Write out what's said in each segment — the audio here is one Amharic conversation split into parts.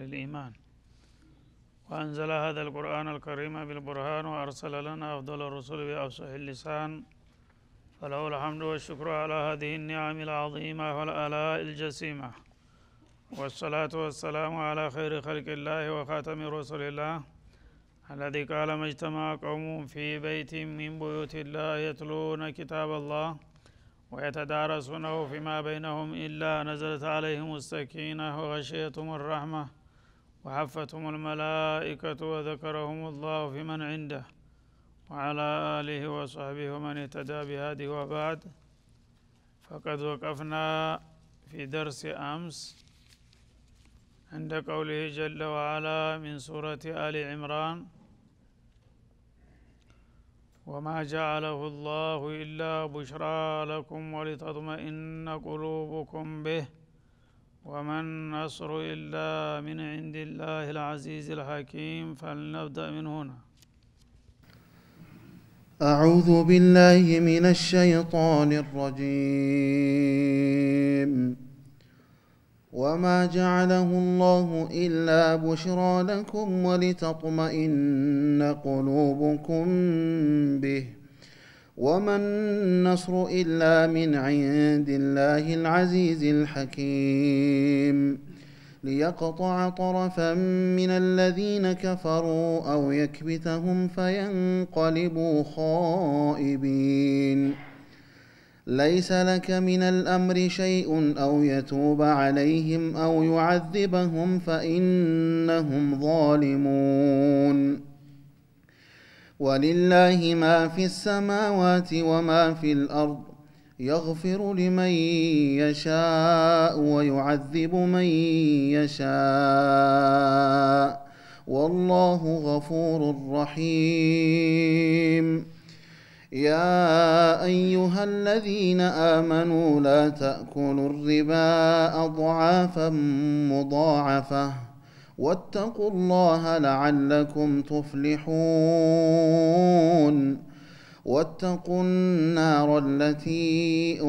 أهل الإيمان وأنزل هذا القرآن الكريم بالبرهان وأرسل لنا أفضل الرسل بأفصح اللسان فله الحمد والشكر على هذه النعم العظيمة والآلاء الجسيمة والصلاة والسلام على خير خلق الله وخاتم رسل الله الذي قال ما اجتمع قوم في بيت من بيوت الله يتلون كتاب الله ويتدارسونه فيما بينهم إلا نزلت عليهم السكينة وغشيتهم الرحمة وحفتهم الملائكة وذكرهم الله في من عنده وعلى آله وصحبه ومن اهتدى بهذه وبعد فقد وقفنا في درس أمس عند قوله جل وعلا من سورة آل عمران وما جعله الله إلا بشرى لكم ولتطمئن قلوبكم به وما النصر إلا من عند الله العزيز الحكيم فلنبدأ من هنا أعوذ بالله من الشيطان الرجيم وما جعله الله إلا بشرى لكم ولتطمئن قلوبكم به وما النصر الا من عند الله العزيز الحكيم ليقطع طرفا من الذين كفروا او يكبتهم فينقلبوا خائبين ليس لك من الامر شيء او يتوب عليهم او يعذبهم فانهم ظالمون ولله ما في السماوات وما في الارض يغفر لمن يشاء ويعذب من يشاء والله غفور رحيم يا ايها الذين امنوا لا تاكلوا الربا اضعافا مضاعفه واتقوا الله لعلكم تفلحون واتقوا النار التي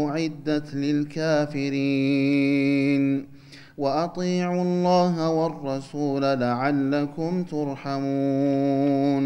اعدت للكافرين واطيعوا الله والرسول لعلكم ترحمون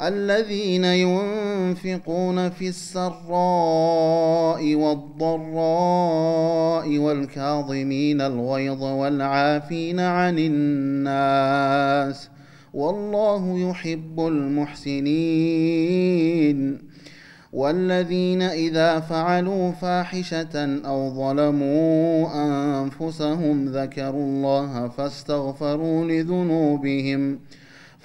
الذين ينفقون في السراء والضراء والكاظمين الغيظ والعافين عن الناس والله يحب المحسنين والذين اذا فعلوا فاحشه او ظلموا انفسهم ذكروا الله فاستغفروا لذنوبهم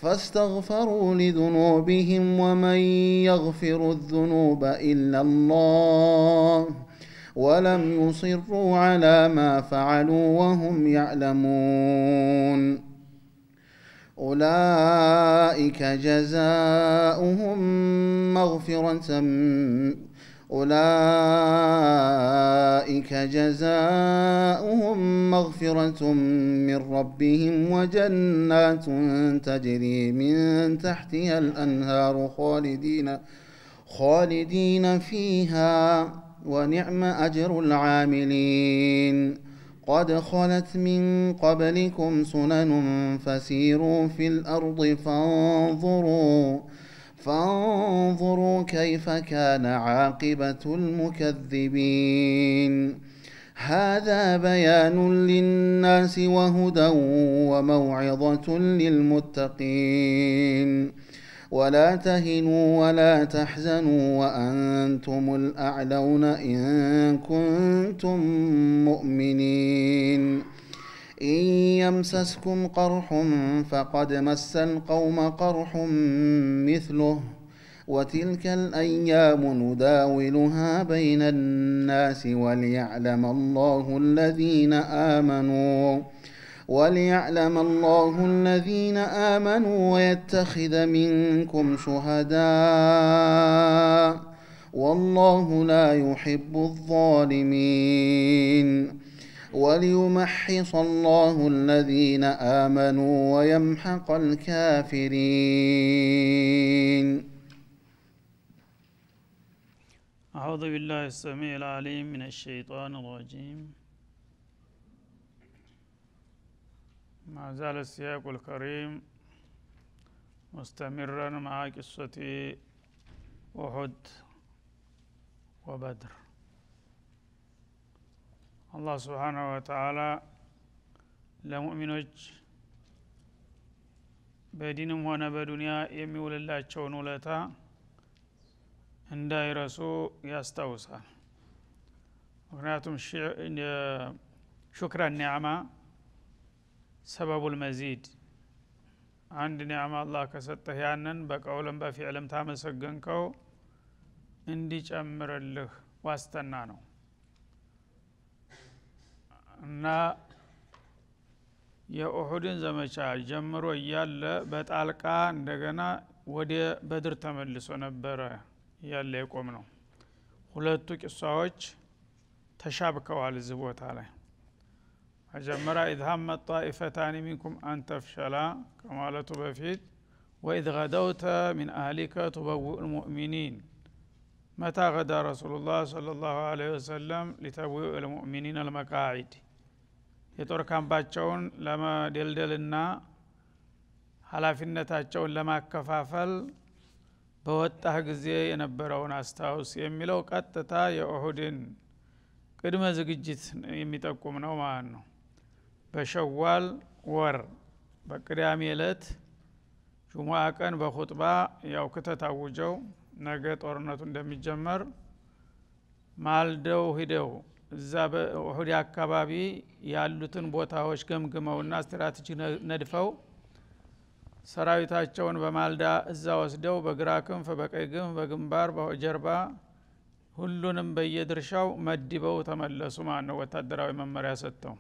فاستغفروا لذنوبهم ومن يغفر الذنوب الا الله ولم يصروا على ما فعلوا وهم يعلمون اولئك جزاؤهم مغفره أولئك جزاؤهم مغفرة من ربهم وجنات تجري من تحتها الأنهار خالدين خالدين فيها ونعم أجر العاملين قد خلت من قبلكم سنن فسيروا في الأرض فانظروا فانظروا كيف كان عاقبة المكذبين هذا بيان للناس وهدى وموعظة للمتقين ولا تهنوا ولا تحزنوا وأنتم الأعلون إن كنتم مؤمنين إن يمسسكم قرح فقد مس القوم قرح مثله وتلك الأيام نداولها بين الناس وليعلم الله الذين آمنوا وليعلم الله الذين آمنوا ويتخذ منكم شهداء والله لا يحب الظالمين وليمحص الله الذين آمنوا ويمحق الكافرين أعوذ بالله السميع العليم من الشيطان الرجيم ما زال السياق الكريم مستمرا مع قصة أحد وبدر አላህ ስብሓናሁ ወተላ ለሙእሚኖች በዲንም ሆነ በዱንያ የሚውልላቸውን ውለታ እንዳይረሱ ያስታውሳል ምክንያቱም ሹክረ ኒዕማ ሰበቡል መዚድ አንድ ኒዕማ አላህ ከሰጠህ ያንን በቀውልም በፊዕልም ታመሰገንከው እንዲጨምርልህ ዋስተና ነው እና የኡሑድን ዘመቻ ጀምሮ እያለ በጣልቃ እንደገና ወደ በድር ተመልሶ ነበረ እያለ የቆም ነው ሁለቱ ቂሷዎች ተሻብከዋል እዚህ ቦታ ላይ መጀመሪያ ኢድሃመ ጣኢፈታኒ ሚንኩም አንተፍሸላ ከማለቱ በፊት ወኢድ ገደውተ ሚን አህሊከ ቱበውእ ልሙእሚኒን መታ ገዳ ረሱሉ ላህ ለ ላሁ ወሰለም ሊተብውእ ልሙእሚኒን አልመቃዒድ የጦር ለመደልደል ለመደልደልና ሀላፊነታቸውን ለማከፋፈል በወጣህ ጊዜ የነበረውን አስታውስ የሚለው ቀጥታ የኦሁድን ቅድመ ዝግጅት የሚጠቁም ነው ማለት ነው በሸዋል ወር በቅዳሜ ዕለት ጁሙአ ቀን በኹጥባ ያው ክተት አውጀው ነገ ጦርነቱ እንደሚጀመር ማልደው ሂደው እዛ በውሑድ አካባቢ ያሉትን ቦታዎች ገምግመውና ስትራቴጂ ነድፈው ሰራዊታቸውን በማልዳ እዛ ወስደው በግራ ክንፍ በቀይ ግንፍ በግንባር በጀርባ ሁሉንም በየድርሻው መድበው ተመለሱ ማለት ነው ወታደራዊ መመሪያ ሰጥተው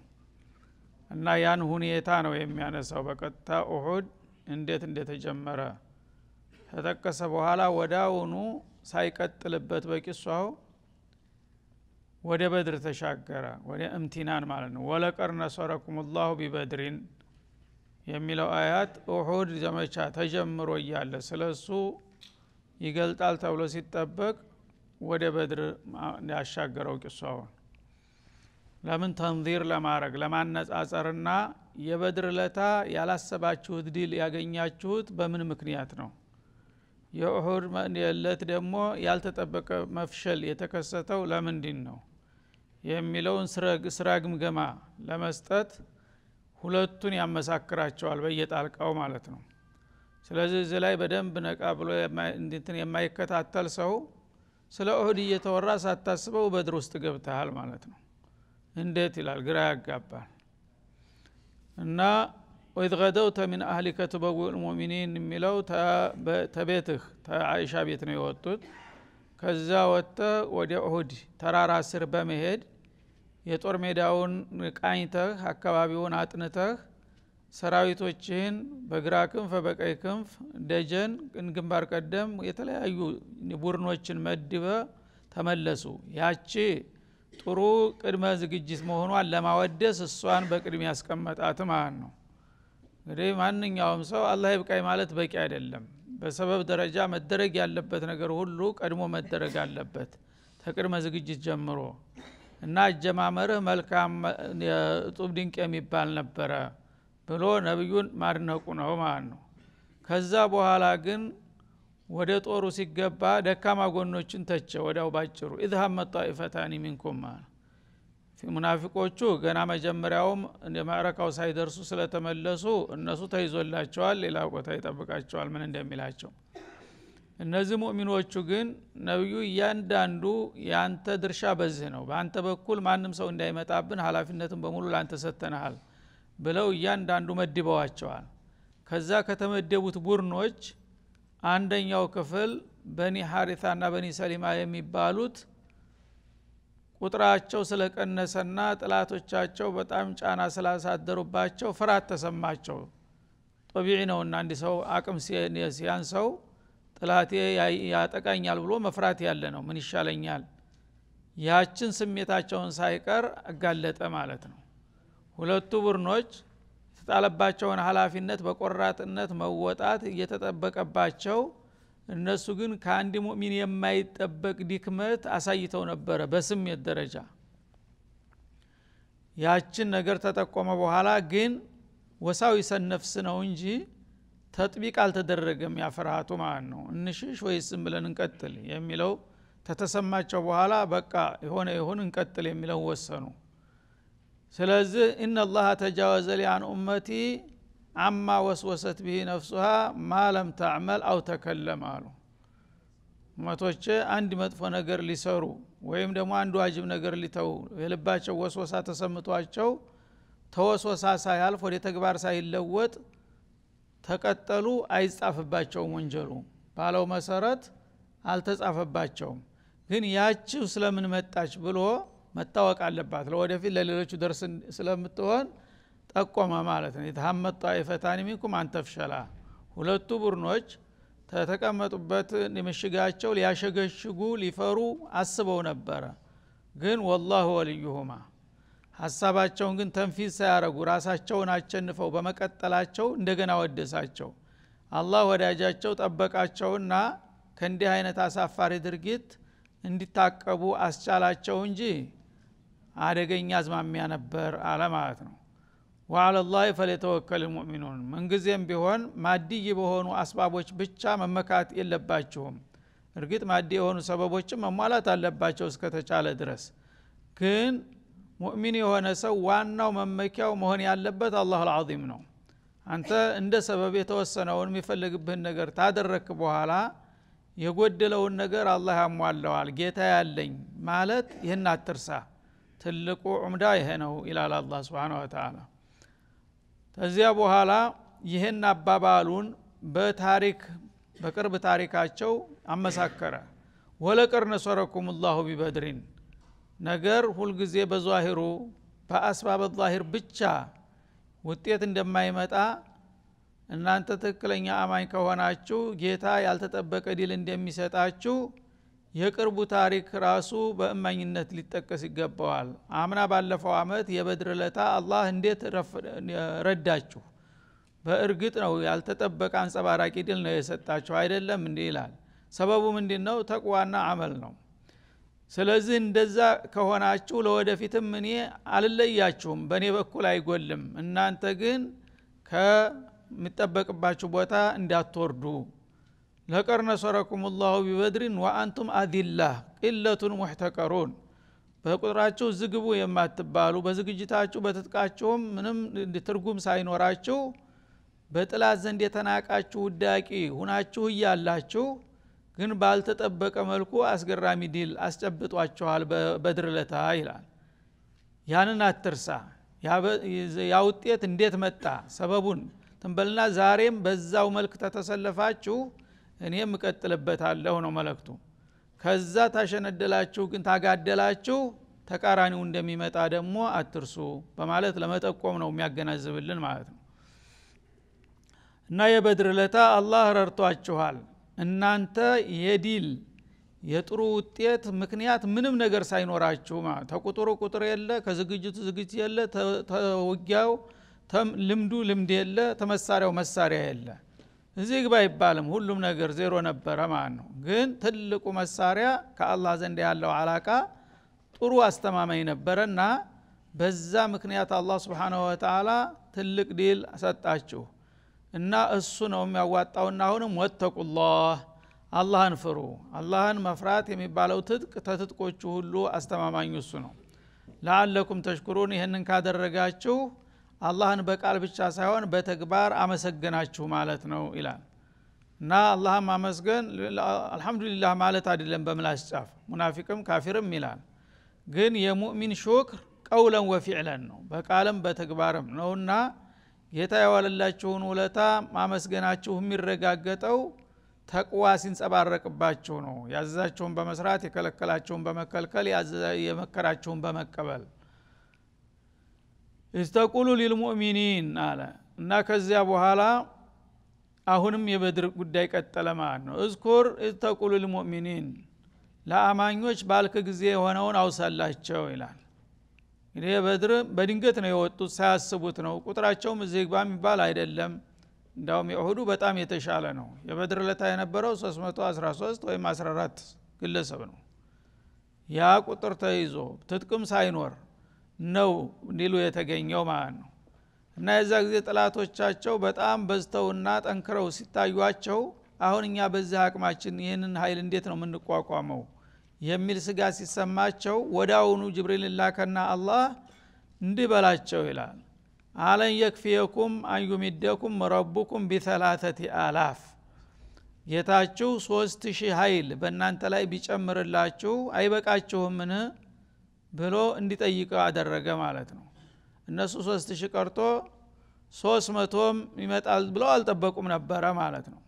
እና ያን ሁኔታ ነው የሚያነሳው በቀጥታ ኡሑድ እንዴት እንደተጀመረ ተጠቀሰ በኋላ ወዳውኑ ሳይቀጥልበት በቂሷው ወደ በድር ተሻገረ ወደ እምቲናን ማለት ነው ወለቀር ነሰረኩም ላሁ ቢበድሪን የሚለው አያት ኡሑድ ዘመቻ ተጀምሮ እያለ ስለ እሱ ይገልጣል ተብሎ ሲጠበቅ ወደ በድር ያሻገረው ቂሷውን ለምን ተንዚር ለማድረግ ለማነጻጸርና የበድር ለታ ያላሰባችሁት ድል ያገኛችሁት በምን ምክንያት ነው የኡሑድ ለት ደግሞ ያልተጠበቀ መፍሸል የተከሰተው ለምንድን ነው የሚለውን ስራ ግምገማ ለመስጠት ሁለቱን ያመሳክራቸዋል በየጣልቃው ማለት ነው ስለዚህ እዚህ ላይ በደንብ ነቃ ብሎ እንትን የማይከታተል ሰው ስለ ኦህድ እየተወራ ሳታስበው በድር ውስጥ ገብተሃል ማለት ነው እንዴት ይላል ግራ ያጋባል እና ወይት ገደውተ ምን አህሊከ ትበዊዕ ልሙእሚኒን የሚለው ተቤትህ ተአይሻ ቤት ነው የወጡት ከዛ ወጥተ ወደ ኡሁድ ተራራ ስር በመሄድ የጦር ሜዳውን ቃኝተህ አካባቢውን አጥንተህ ሰራዊቶችህን በግራ ክንፍ በቀይ ክንፍ ደጀን ግንባር ቀደም የተለያዩ ቡድኖችን መድበ ተመለሱ ያቺ ጥሩ ቅድመ ዝግጅት መሆኗን ለማወደስ እሷን በቅድሚ ያስቀመጣት ማለት ነው እንግዲህ ማንኛውም ሰው አላህ ይብቃይ ማለት በቂ አይደለም በሰበብ ደረጃ መደረግ ያለበት ነገር ሁሉ ቀድሞ መደረግ አለበት ተቅድመ ዝግጅት ጀምሮ እና አጀማመርህ መልካም የጡብ ድንቅ የሚባል ነበረ ብሎ ነቢዩን ማድነቁ ነው ማለት ነው ከዛ በኋላ ግን ወደ ጦሩ ሲገባ ደካማ ጎኖችን ተቸ ወዳው ባጭሩ ኢዝሃመ ጣኢፈታኒ ሚንኩም ማለት ሙናፊቆቹ ገና መጀመሪያውም ማዕረካው ሳይደርሱ ስለተመለሱ እነሱ ተይዞላቸዋል ሌላ ቦታ ይጠብቃቸዋል ምን እንደሚላቸው እነዚህ ሙእሚኖቹ ግን ነቢዩ እያንዳንዱ የአንተ ድርሻ በዚህ ነው በአንተ በኩል ማንም ሰው እንዳይመጣብን ሀላፊነትን በሙሉ ለአንተ ሰተናሃል ብለው እያንዳንዱ መድበዋቸዋል ከዛ ከተመደቡት ቡድኖች አንደኛው ክፍል በኒ ሀሪታ ና በኒ ሰሊማ የሚባሉት ቁጥራቸው ስለቀነሰና ጥላቶቻቸው በጣም ጫና ስላሳደሩባቸው ፍርሃት ተሰማቸው ጦቢዒ ነውና አንድ ሰው አቅም ሲያን ሰው ጥላቴ ያጠቃኛል ብሎ መፍራት ያለ ነው ምን ይሻለኛል ያችን ስሜታቸውን ሳይቀር አጋለጠ ማለት ነው ሁለቱ ቡድኖች የተጣለባቸውን ሀላፊነት በቆራጥነት መወጣት እየተጠበቀባቸው እነሱ ግን ከአንድ ሙእሚን የማይጠበቅ ዲክመት አሳይተው ነበረ በስሜት ደረጃ ያችን ነገር ተጠቆመ በኋላ ግን ወሳዊሰ ነፍስ ነው እንጂ ተጥቢቅ አልተደረገም ያፍርሃቱ ማለት ነው እንሽሽ ወይስም ብለን እንቀጥል የሚለው ተተሰማቸው በኋላ በቃ የሆነ የሆን እንቀጥል የሚለው ወሰኑ ስለዚህ ኢነላሀ ተጃወዘ ሊያን ኡመቲ አማ ወስወሰት ቢህ ነፍሱሃ ማለም ታዕመል አው ተከለም አሉ መቶች አንድ መጥፎ ነገር ሊሰሩ ወይም ደግሞ አንድ ዋጅብ ነገር ሊተው የልባቸው ወስወሳ ተሰምቷቸው ተወስወሳ ሳያልፍ ወደ ተግባር ሳይለወጥ ተቀጠሉ አይጻፍባቸውም ወንጀሉ ባለው መሰረት አልተጻፈባቸውም ግን ያችው ስለምን መጣች ብሎ መታወቅ አለባት ለወደፊት ለሌሎቹ ደርስ ስለምትሆን ጠቆመ ማለት ነው የተሀመት ጣይፈታን ሚንኩም አንተፍሸላ ሁለቱ ቡድኖች ተተቀመጡበት ምሽጋቸው ሊያሸገሽጉ ሊፈሩ አስበው ነበረ ግን ወላሁ ወልዩሁማ ሀሳባቸውን ግን ተንፊዝ ሳያረጉ ራሳቸውን አቸንፈው በመቀጠላቸው እንደገና ወደሳቸው አላህ ወዳጃቸው ጠበቃቸውና ከእንዲህ አይነት አሳፋሪ ድርጊት እንዲታቀቡ አስቻላቸው እንጂ አደገኛ አዝማሚያ ነበር አለ ማለት ነው ወአለላህ ፈሌተወከል ልሙእሚኑን ምንጊዜም ቢሆን ማድይ በሆኑ አስባቦች ብቻ መመካት የለባችሁም እርግጥ ማዲ የሆኑ ሰበቦችም መሟላት አለባቸው እስከተቻለ ድረስ ግን ሙእሚን የሆነ ሰው ዋናው መመኪያው መሆን ያለበት አላሁ አልዓዚም ነው አንተ እንደ ሰበብ የተወሰነውን የሚፈልግብህን ነገር ታደረክ በኋላ የጎደለውን ነገር አላህ ያሟለዋል ጌታ ያለኝ ማለት ይህን አትርሳ ትልቁ ዑምዳ ይሄ ነው ይላል አላህ ስብሓን ወተላ ከዚያ በኋላ ይህን አባባሉን በታሪክ በቅርብ ታሪካቸው አመሳከረ ወለቀርነ ነሰረኩም ላሁ ቢበድሪን ነገር ሁልጊዜ በዛሂሩ በአስባብ ዛሂር ብቻ ውጤት እንደማይመጣ እናንተ ትክክለኛ አማኝ ከሆናችሁ ጌታ ያልተጠበቀ ድል እንደሚሰጣችሁ የቅርቡ ታሪክ ራሱ በእማኝነት ሊጠቀስ ይገባዋል። አምና ባለፈው አመት የበድር ለታ አላህ እንዴት ረዳችሁ፣ በእርግጥ ነው ያልተጠበቀ አንጸባራቂ ድል ነው የሰጣችሁ አይደለም እንዲህ ይላል። ሰበቡ ምንድ ነው? ተቅዋና አመል ነው። ስለዚህ እንደዛ ከሆናችሁ ለወደፊትም እኔ አልለያችሁም፣ በእኔ በኩል አይጎልም። እናንተ ግን ከሚጠበቅባችሁ ቦታ እንዳትወርዱ ለቀድ ነሰረኩም ላሁ ቢበድሪን ወአንቱም አዲላ ቅለቱን ሙሕተቀሩን በቁጥራችሁ ዝግቡ የማትባሉ በዝግጅታችሁ በትጥቃችሁም ምንም ትርጉም ሳይኖራችሁ በጥላት ዘንድ የተናቃችሁ ውዳቂ ሁናችሁ እያላችሁ ግን ባልተጠበቀ መልኩ አስገራሚ ዲል አስጨብጧችኋል በድር ለታ ይላል ያንን አትርሳ ያ ውጤት እንዴት መጣ ሰበቡን ትንበልና ዛሬም በዛው መልክ ተተሰለፋችሁ እኔም እቀጥልበታለሁ ነው መለክቱ ከዛ ታሸነደላችሁ ግን ታጋደላችሁ ተቃራኒው እንደሚመጣ ደግሞ አትርሱ በማለት ለመጠቆም ነው የሚያገናዝብልን ማለት ነው እና የበድር ለታ አላህ ረድቷችኋል እናንተ የዲል የጥሩ ውጤት ምክንያት ምንም ነገር ሳይኖራችሁ ተቁጥሩ ቁጥር የለ ከዝግጅቱ ዝግጅት የለ ተውጊያው ልምዱ ልምድ የለ ተመሳሪያው መሳሪያ የለ እዚህ ግባ አይባልም ሁሉም ነገር ዜሮ ነበረ ማለት ነው ግን ትልቁ መሳሪያ ከአላህ ዘንድ ያለው አላቃ ጥሩ አስተማማኝ ነበረ በዛ ምክንያት አላህ ስብሓንሁ ወተላ ትልቅ ዲል ሰጣችሁ እና እሱ ነው የሚያዋጣውና አሁንም ወተቁላህ አላህን ፍሩ አላህን መፍራት የሚባለው ትጥቅ ተትጥቆቹ ሁሉ አስተማማኝ እሱ ነው ለአለኩም ተሽኩሩን ይህንን ካደረጋችሁ አላህን በቃል ብቻ ሳይሆን በተግባር አመሰገናችሁ ማለት ነው ይላል እና አላህም አመስገን አልሐምዱሊላህ ማለት አይደለም በምላስ ጫፍ ሙናፊቅም ካፊርም ይላል ግን የሙእሚን ሹክር ቀውለን ወፊዕለን ነው በቃልም በተግባርም ነውና ጌታ የዋለላችሁን ውለታ ማመስገናችሁ የሚረጋገጠው ተቅዋ ሲንጸባረቅባችሁ ነው ያዘዛችሁን በመስራት የከለከላችሁን በመከልከል የመከራችሁን በመቀበል እስተቁሉ ሊልሙእሚኒን አለ እና ከዚያ በኋላ አሁንም የበድር ጉዳይ ቀጠለ ማለት ነው እዝኩር እዝተቁሉ ልሙእሚኒን ለአማኞች ባልክ ጊዜ የሆነውን አውሳላቸው ይላል እንግዲህ የበድር በድንገት ነው የወጡት ሳያስቡት ነው ቁጥራቸውም እዚህ ግባ የሚባል አይደለም እንዳውም የእሁዱ በጣም የተሻለ ነው የበድር ለታ የነበረው 313 ወይም 14 ግለሰብ ነው ያ ቁጥር ተይዞ ትጥቅም ሳይኖር ነው ሊሉ የተገኘው ማለት ነው እና የዛ ጊዜ ጥላቶቻቸው በጣም በዝተውና ጠንክረው ሲታዩቸው አሁን እኛ በዚህ አቅማችን ይህንን ሀይል እንዴት ነው የምንቋቋመው የሚል ስጋ ሲሰማቸው ወዳውኑ ጅብሪል ላከና አላህ እንዲህ በላቸው ይላል አለን የክፍየኩም አንዩሚደኩም ረቡኩም ቢተላተቲ አላፍ ጌታችሁ ሶስት ሺህ ሀይል በእናንተ ላይ ቢጨምርላችሁ አይበቃችሁምን ብሎ እንዲጠይቀ አደረገ ማለት ነው እነሱ ሶስት ሺህ ቀርቶ ሶስት መቶም ይመጣል ብለው አልጠበቁም ነበረ ማለት ነው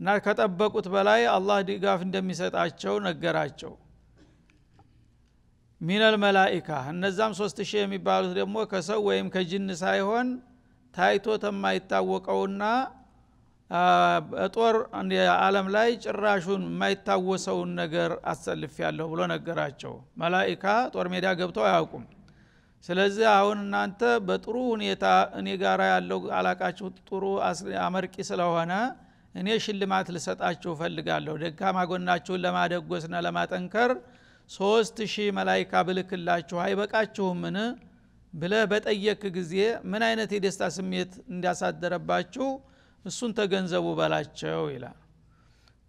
እና ከጠበቁት በላይ አላህ ድጋፍ እንደሚሰጣቸው ነገራቸው ሚነል መላኢካ እነዛም ሶስት ሺህ የሚባሉት ደግሞ ከሰው ወይም ከጅን ሳይሆን ታይቶ ተማይታወቀውና ጦር አለም ላይ ጭራሹን የማይታወሰውን ነገር አሰልፍ ያለሁ ብሎ ነገራቸው መላይካ ጦር ሜዳ ገብተው አያውቁም ስለዚህ አሁን እናንተ በጥሩ ሁኔታ እኔ ጋር ያለው አላቃችሁ ጥሩ አመርቂ ስለሆነ እኔ ሽልማት ልሰጣችሁ ፈልጋለሁ ደካማ ጎናችሁን ለማደጎስና ለማጠንከር ሶስት ሺህ መላይካ ብልክላችሁ አይበቃችሁምን ብለ በጠየክ ጊዜ ምን አይነት የደስታ ስሜት እንዲያሳደረባችሁ? እሱን ተገንዘቡ በላቸው ይላል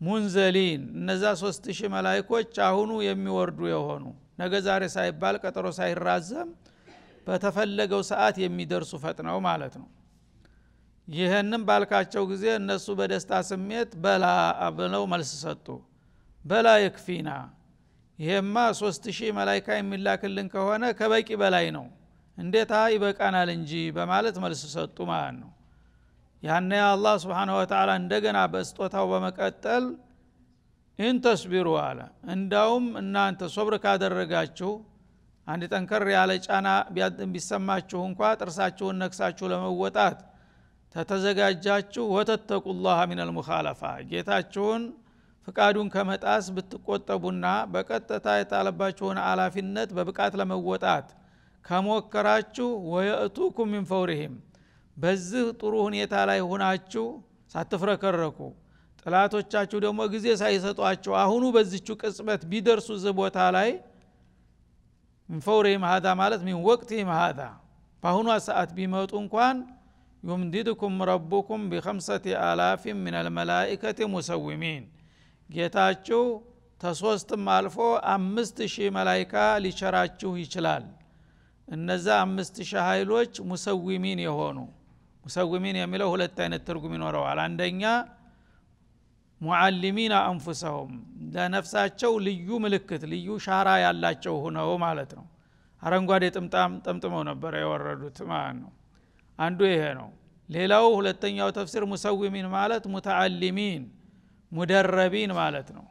ሙንዘሊን እነዛ ሶስት ሺህ መላይኮች አሁኑ የሚወርዱ የሆኑ ነገ ዛሬ ሳይባል ቀጠሮ ሳይራዘም በተፈለገው ሰዓት የሚደርሱ ፈጥነው ማለት ነው ይህንም ባልካቸው ጊዜ እነሱ በደስታ ስሜት በላ ብለው መልስ ሰጡ በላ የክፊና ይሄማ ሶስት ሺህ መላይካ የሚላክልን ከሆነ ከበቂ በላይ ነው እንዴታ ይበቃናል እንጂ በማለት መልስ ሰጡ ማለት ነው ያነ አላህ ስብሓን ወተላ እንደገና በስጦታው በመቀጠል ኢንተስቢሩ አለ እንዳውም እናንተ ሶብር ካደረጋችሁ አንድ ጠንከር ያለ ጫና ቢሰማችሁ እንኳ ጥርሳችሁን ነክሳችሁ ለመወጣት ተተዘጋጃችሁ ወተተቁላህ ሚን አልሙኻለፋ ጌታችሁን ፍቃዱን ከመጣስ ብትቆጠቡና በቀጥታ የጣለባችሁን አላፊነት በብቃት ለመወጣት ከሞከራችሁ ወየእቱኩም ሚን ፈውሪሂም በዚህ ጥሩ ሁኔታ ላይ ሆናችሁ ሳትፍረከረኩ ጥላቶቻችሁ ደግሞ ጊዜ ሳይሰጧቸው አሁኑ በዚቹ ቅጽበት ቢደርሱ ዝ ቦታ ላይ ምፈውሬ ማሃዳ ማለት ሚን ወቅት ማሃዳ በአሁኗ ሰዓት ቢመጡ እንኳን ዩምዲድኩም ረቡኩም ቢከምሰት አላፊም ምን አልመላይከት ሙሰዊሚን ጌታችሁ ተሶስትም አልፎ አምስት ሺህ መላይካ ሊቸራችሁ ይችላል እነዛ አምስት ሺህ ኃይሎች ሙሰዊሚን የሆኑ ሙሰዊሚን የሚለው ሁለት አይነት ትርጉም ይኖረዋል አንደኛ ሙዓሊሚን አንፉሰሁም ለነፍሳቸው ልዩ ምልክት ልዩ ሻራ ያላቸው ሁነው ማለት ነው አረንጓዴ ጥምጣም ጠምጥመው ነበረ የወረዱት ማለት ነው አንዱ ይሄ ነው ሌላው ሁለተኛው ተፍሲር ሙሰዊሚን ማለት ሙተአሊሚን ሙደረቢን ማለት ነው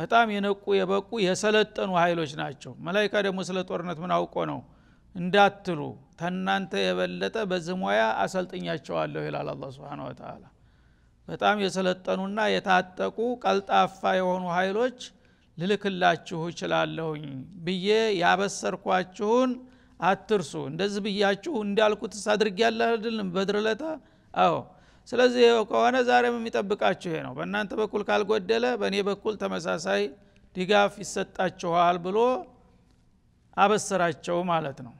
በጣም የነቁ የበቁ የሰለጠኑ ኃይሎች ናቸው መላይካ ደግሞ ስለ ጦርነት ምን አውቆ ነው እንዳትሉ ተናንተ የበለጠ በዚህ ሙያ አሰልጥኛቸዋለሁ ይላል አላ ስብን ወተላ በጣም የሰለጠኑና የታጠቁ ቀልጣፋ የሆኑ ኃይሎች ልልክላችሁ ይችላለሁኝ ብዬ ያበሰርኳችሁን አትርሱ እንደዚህ ብያችሁ እንዳልኩትስ አድርጌያለሁ አይደለም በድርለታ አዎ ስለዚህ ከሆነ ዛሬም የሚጠብቃችሁ ይሄ ነው በእናንተ በኩል ካልጎደለ በእኔ በኩል ተመሳሳይ ድጋፍ ይሰጣችኋል ብሎ አበሰራቸው ማለት ነው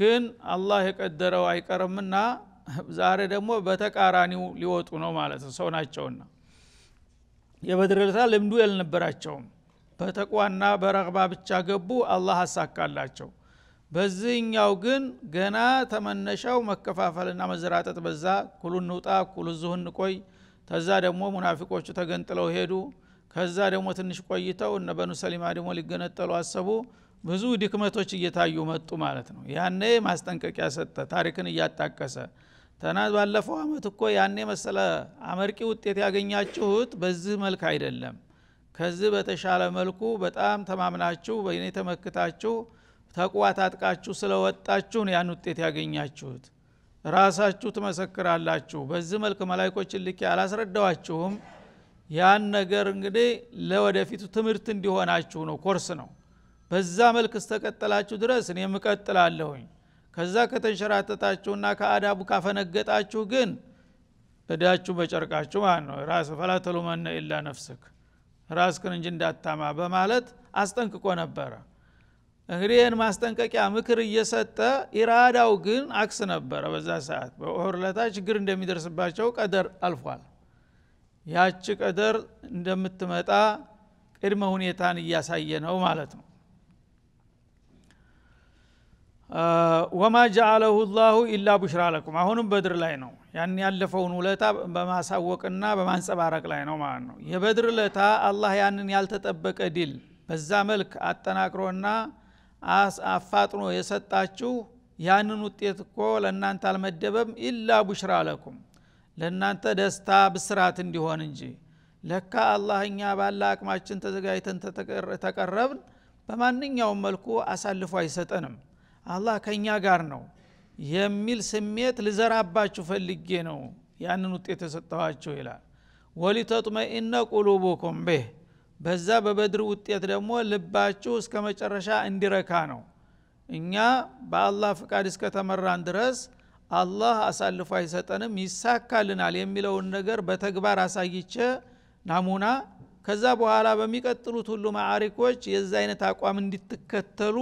ግን አላህ የቀደረው አይቀርምና ዛሬ ደግሞ በተቃራኒው ሊወጡ ነው ማለት ነው ሰው ናቸውና የበድር ልምዱ ያልነበራቸውም በተቋና በረግባ ብቻ ገቡ አላህ አሳካላቸው በዚህኛው ግን ገና ተመነሻው መከፋፈልና መዘራጠጥ በዛ ኩሉ እንውጣ ኩሉ ዙህ ቆይ ተዛ ደግሞ ሙናፊቆቹ ተገንጥለው ሄዱ ከዛ ደግሞ ትንሽ ቆይተው እነ በኑ ሰሊማ ደግሞ ሊገነጠሉ አሰቡ ብዙ ድክመቶች እየታዩ መጡ ማለት ነው ያኔ ማስጠንቀቂያ ሰጠ ታሪክን እያጣቀሰ ተና ባለፈው አመት እኮ ያኔ መሰለ አመርቂ ውጤት ያገኛችሁት በዚህ መልክ አይደለም ከዚህ በተሻለ መልኩ በጣም ተማምናችሁ በእኔ ተመክታችሁ ተቅዋ ታጥቃችሁ ስለወጣችሁን ያን ውጤት ያገኛችሁት ራሳችሁ ትመሰክራላችሁ በዚህ መልክ መላይኮችን ልኪ አላስረዳዋችሁም ያን ነገር እንግዲህ ለወደፊቱ ትምህርት እንዲሆናችሁ ነው ኮርስ ነው በዛ መልክ እስተቀጠላችሁ ድረስ እኔ ምቀጥላለሁኝ ከዛ ከተንሸራተታችሁና ከአዳቡ ካፈነገጣችሁ ግን እዳችሁ በጨርቃችሁ ማለት ነው ራስ ፈላተሉመነ ኢላ ነፍስክ ክን እንጂ እንዳታማ በማለት አስጠንቅቆ ነበረ እንግዲህ ይህን ማስጠንቀቂያ ምክር እየሰጠ ኢራዳው ግን አክስ ነበረ በዛ ሰዓት ለታ ችግር እንደሚደርስባቸው ቀደር አልፏል ያቺ ቀደር እንደምትመጣ ቅድመ ሁኔታን እያሳየ ነው ማለት ነው ወማ ጀአለሁ ላሁ ኢላ ቡሽራ ለኩም አሁንም በድር ላይ ነው ያን ያለፈውን ውለታ በማሳወቅና በማንጸባረቅ ላይ ነው ማለት ነው የበድር ለታ አላህ ያንን ያልተጠበቀ ድል በዛ መልክ አጠናክሮና አፋጥኖ የሰጣችሁ ያንን ውጤት እኮ ለእናንተ አልመደበም ኢላ ቡሽራ ለኩም ለእናንተ ደስታ ብስራት እንዲሆን እንጂ ለካ አላህ እኛ ባለ አቅማችን ተዘጋጅተን ተቀረብን በማንኛውም መልኩ አሳልፎ አይሰጠንም አላህ ከእኛ ጋር ነው የሚል ስሜት ልዘራባችሁ ፈልጌ ነው ያንን ውጤት የሰጠኋችሁ ይላል ወሊተጥመኢነ ቁሉቡኩም ቤህ በዛ በበድር ውጤት ደግሞ ልባችሁ እስከ መጨረሻ እንዲረካ ነው እኛ በአላህ ፍቃድ ተመራን ድረስ አላህ አሳልፎ አይሰጠንም ይሳካልናል የሚለውን ነገር በተግባር አሳይቼ ናሙና ከዛ በኋላ በሚቀጥሉት ሁሉ ማዕሪኮች የዛ አይነት አቋም እንዲትከተሉ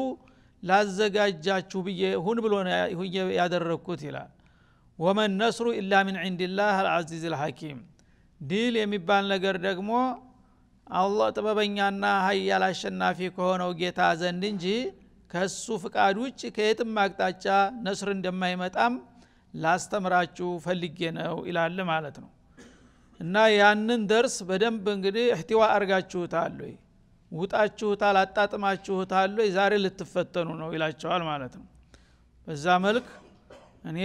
ላዘጋጃችሁ ብዬ ሁን ብሎ ያደረግኩት ይላል ወመን ነስሩ ኢላ ምን ዕንድላህ አልዓዚዝ ልሐኪም ድል የሚባል ነገር ደግሞ አላህ ጥበበኛና ሀያል አሸናፊ ከሆነው ጌታ ዘንድ እንጂ ከሱ ፍቃድ ውጭ ከየትም አቅጣጫ ነስር እንደማይመጣም ላስተምራችሁ ፈልጌ ነው ይላል ማለት ነው እና ያንን ደርስ በደንብ እንግዲህ እህቲዋ አርጋችሁታል ወይ ውጣችሁታል አጣጥማችሁታል ዛሬ ልትፈተኑ ነው ይላቸዋል ማለት ነው በዛ መልክ እኔ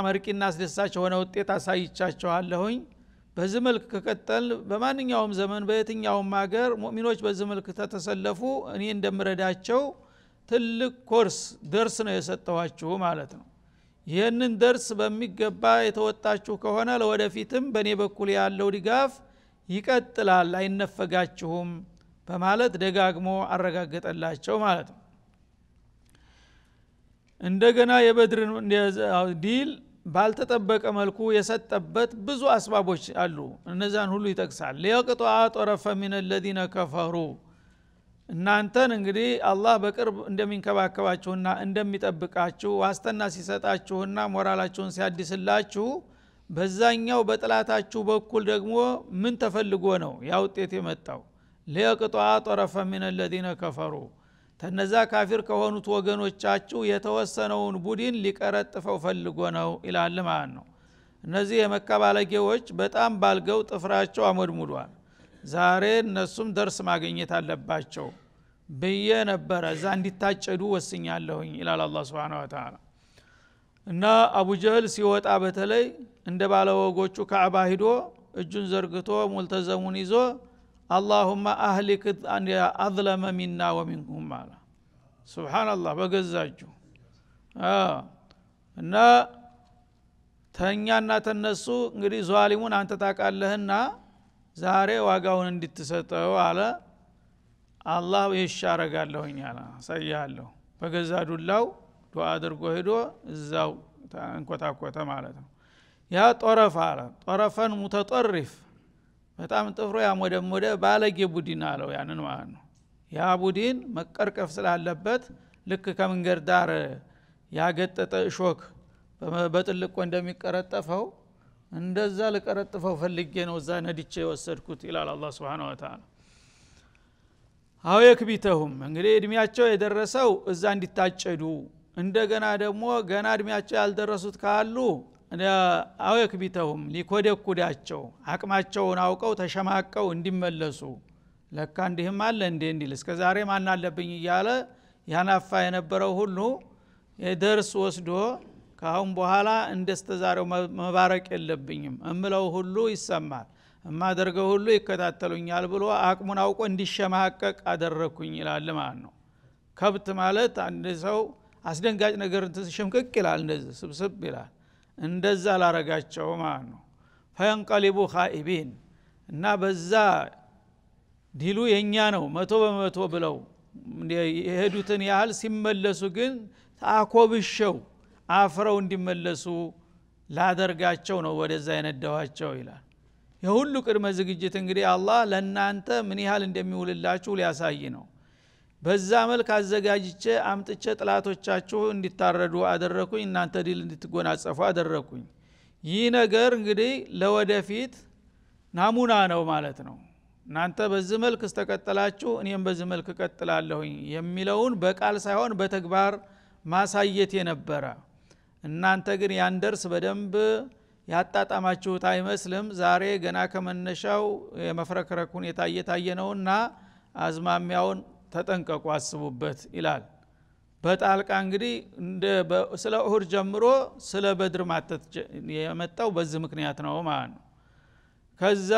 አመርቂና አስደሳች የሆነ ውጤት አሳይቻቸኋለሁኝ በዚህ መልክ ከቀጠል በማንኛውም ዘመን በየትኛውም ሀገር ሙእሚኖች በዚህ መልክ ተተሰለፉ እኔ እንደምረዳቸው ትልቅ ኮርስ ደርስ ነው የሰጠኋችሁ ማለት ነው ይህንን ደርስ በሚገባ የተወጣችሁ ከሆነ ለወደፊትም በእኔ በኩል ያለው ድጋፍ ይቀጥላል አይነፈጋችሁም በማለት ደጋግሞ አረጋገጠላቸው ማለት ነው እንደገና የበድር ዲል ባልተጠበቀ መልኩ የሰጠበት ብዙ አስባቦች አሉ እነዛን ሁሉ ይጠቅሳል ሊየቅጧ ጠረፈ ሚን ለዚነ ከፈሩ እናንተን እንግዲህ አላህ በቅርብ እንደሚንከባከባችሁና እንደሚጠብቃችሁ ዋስተና ሲሰጣችሁና ሞራላችሁን ሲያድስላችሁ በዛኛው በጥላታችሁ በኩል ደግሞ ምን ተፈልጎ ነው ያ ውጤት የመጣው ሊየቅጧ ጠረፈ ምን ለዚነ ከፈሩ ተነዛ ካፊር ከሆኑት ወገኖቻችሁ የተወሰነውን ቡድን ሊቀረጥፈው ፈልጎ ነው ይላል ማለት ነው እነዚህ የመካ ባለጌዎች በጣም ባልገው ጥፍራቸው አሞድሙዷል ዛሬ እነሱም ደርስ ማግኘት አለባቸው ብዬ ነበረ እዛ እንዲታጨዱ ወስኛለሁኝ ይላል አላ ስብን ተላ እና አቡጀህል ሲወጣ በተለይ እንደ ባለወጎቹ ከአባ ሂዶ እጁን ዘርግቶ ሙልተዘሙን ይዞ አላሁማ አህሊክ አዝለመ ሚና ወሚንኩም አለ ስብሓናላህ በገዛችሁ እና ተኛና ተነሱ እንግዲህ ዟሊሙን አንተ ታቃለህና ዛሬ ዋጋውን እንድትሰጠው አለ አላህ ይሻ አረጋለሁኝ አለ አሳያለሁ በገዛ ዱላው ዱዓ አድርጎ ሂዶ እዛው እንኮታኮተ ማለት ነው ያ ጦረፍ አለ ጦረፈን ሙተጠሪፍ በጣም ጥፍሮ ያሞደሞደ ባለጌ ቡድን አለው ያንን ማለት ነው ያ ቡድን መቀርቀፍ ስላለበት ልክ ከመንገድ ዳር ያገጠጠ እሾክ በጥልቆ እንደሚቀረጠፈው እንደዛ ልቀረጥፈው ፈልጌ ነው እዛ ነድቼ የወሰድኩት ይላል አላ ስብን ወተላ አው እንግዲህ እድሜያቸው የደረሰው እዛ እንዲታጨዱ እንደገና ደግሞ ገና እድሜያቸው ያልደረሱት ካሉ አወክቢተሁም ሊኮደኩዳቸው አቅማቸውን አውቀው ተሸማቀው እንዲመለሱ ለካ እንዲህም አለ እንዴ እንዲል እስከ ዛሬ ማን አለብኝ እያለ ያናፋ የነበረው ሁሉ የደርስ ወስዶ ከአሁን በኋላ እንደስተዛሬው መባረቅ የለብኝም እምለው ሁሉ ይሰማል እማደርገው ሁሉ ይከታተሉኛል ብሎ አቅሙን አውቆ እንዲሸማቀቅ አደረግኩኝ ይላል ማለት ነው ከብት ማለት አንድ ሰው አስደንጋጭ ነገር ሽምቅቅ ይላል እንደዚህ ስብስብ ይላል እንደዛ ላረጋቸው ማለት ነው ፈየንቀሊቡ ኻኢቢን እና በዛ ዲሉ የእኛ ነው መቶ በመቶ ብለው የሄዱትን ያህል ሲመለሱ ግን አኮብሸው አፍረው እንዲመለሱ ላደርጋቸው ነው ወደዛ የነዳኋቸው ይላል የሁሉ ቅድመ ዝግጅት እንግዲህ አላህ ለእናንተ ምን ያህል እንደሚውልላችሁ ሊያሳይ ነው በዛ መልክ አዘጋጅቼ አምጥቼ ጥላቶቻችሁ እንዲታረዱ አደረኩኝ እናንተ ድል እንድትጎናጸፉ አደረኩኝ ይህ ነገር እንግዲህ ለወደፊት ናሙና ነው ማለት ነው እናንተ በዚህ መልክ እስተቀጠላችሁ እኔም በዚህ መልክ እቀጥላለሁኝ የሚለውን በቃል ሳይሆን በተግባር ማሳየት የነበረ እናንተ ግን ያንደርስ በደንብ ያጣጣማችሁት አይመስልም ዛሬ ገና ከመነሻው የመፍረክረክ ሁኔታ እየታየ ነውና አዝማሚያውን ተጠንቀቁ አስቡበት ይላል በጣልቃ እንግዲህ ስለ እሁድ ጀምሮ ስለ በድር ማተት የመጣው በዚህ ምክንያት ነው ማለት ነው ከዛ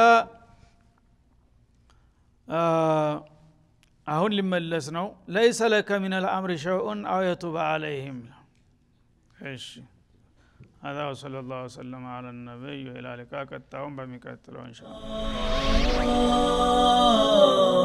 አሁን ሊመለስ ነው ለይሰ ለከ ምን ልአምር ሸውን አው የቱበ አለይህም እሺ هذا صلى الله وسلم على النبي وإلى لقاء قد بمكتلون شاء الله